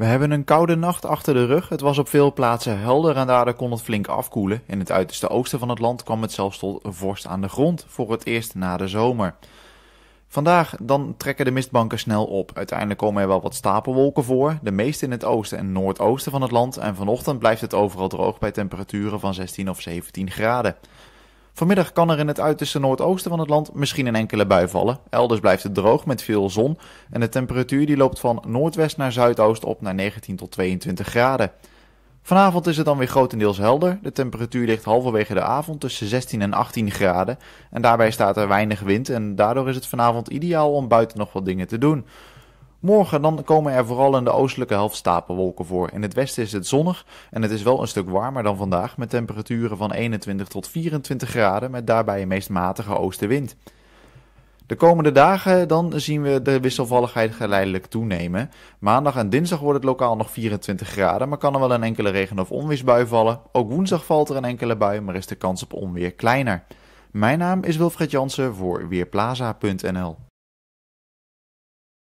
We hebben een koude nacht achter de rug. Het was op veel plaatsen helder en daardoor kon het flink afkoelen. In het uiterste oosten van het land kwam het zelfs tot vorst aan de grond, voor het eerst na de zomer. Vandaag dan trekken de mistbanken snel op. Uiteindelijk komen er wel wat stapelwolken voor, de meeste in het oosten en noordoosten van het land. En vanochtend blijft het overal droog bij temperaturen van 16 of 17 graden. Vanmiddag kan er in het uiterste noordoosten van het land misschien een enkele bui vallen. Elders blijft het droog met veel zon en de temperatuur die loopt van noordwest naar zuidoost op naar 19 tot 22 graden. Vanavond is het dan weer grotendeels helder. De temperatuur ligt halverwege de avond tussen 16 en 18 graden. En daarbij staat er weinig wind en daardoor is het vanavond ideaal om buiten nog wat dingen te doen. Morgen dan komen er vooral in de oostelijke helft stapelwolken voor. In het westen is het zonnig en het is wel een stuk warmer dan vandaag met temperaturen van 21 tot 24 graden met daarbij een meest matige oostenwind. De komende dagen dan zien we de wisselvalligheid geleidelijk toenemen. Maandag en dinsdag wordt het lokaal nog 24 graden, maar kan er wel een enkele regen- of onweersbui vallen. Ook woensdag valt er een enkele bui, maar is de kans op onweer kleiner. Mijn naam is Wilfred Jansen voor Weerplaza.nl